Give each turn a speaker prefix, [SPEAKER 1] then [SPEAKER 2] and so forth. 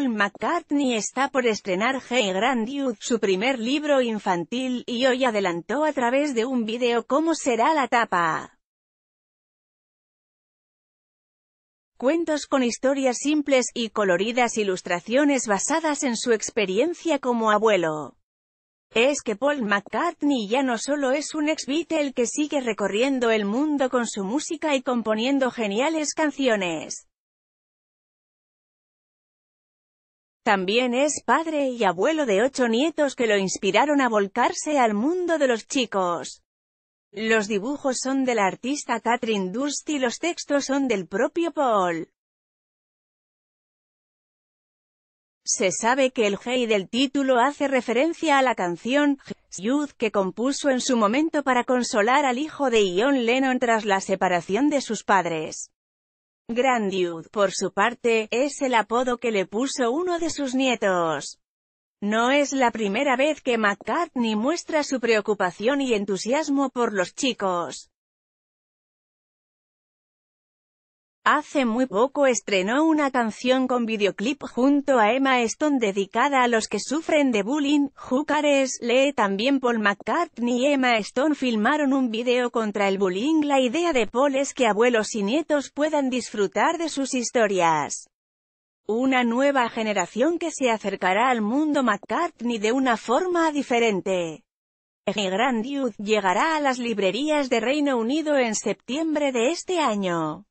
[SPEAKER 1] Paul McCartney está por estrenar Hey Grand Youth, su primer libro infantil, y hoy adelantó a través de un video cómo será la tapa. Cuentos con historias simples y coloridas ilustraciones basadas en su experiencia como abuelo. Es que Paul McCartney ya no solo es un ex-Beatle que sigue recorriendo el mundo con su música y componiendo geniales canciones. También es padre y abuelo de ocho nietos que lo inspiraron a volcarse al mundo de los chicos. Los dibujos son del artista Katrin Durst y los textos son del propio Paul. Se sabe que el Hey del título hace referencia a la canción Youth que compuso en su momento para consolar al hijo de Ion Lennon tras la separación de sus padres. Grandiud, por su parte, es el apodo que le puso uno de sus nietos. No es la primera vez que McCartney muestra su preocupación y entusiasmo por los chicos. Hace muy poco estrenó una canción con videoclip junto a Emma Stone dedicada a los que sufren de bullying. júcares lee también Paul McCartney y Emma Stone filmaron un video contra el bullying. La idea de Paul es que abuelos y nietos puedan disfrutar de sus historias. Una nueva generación que se acercará al mundo McCartney de una forma diferente. Grand Youth llegará a las librerías de Reino Unido en septiembre de este año.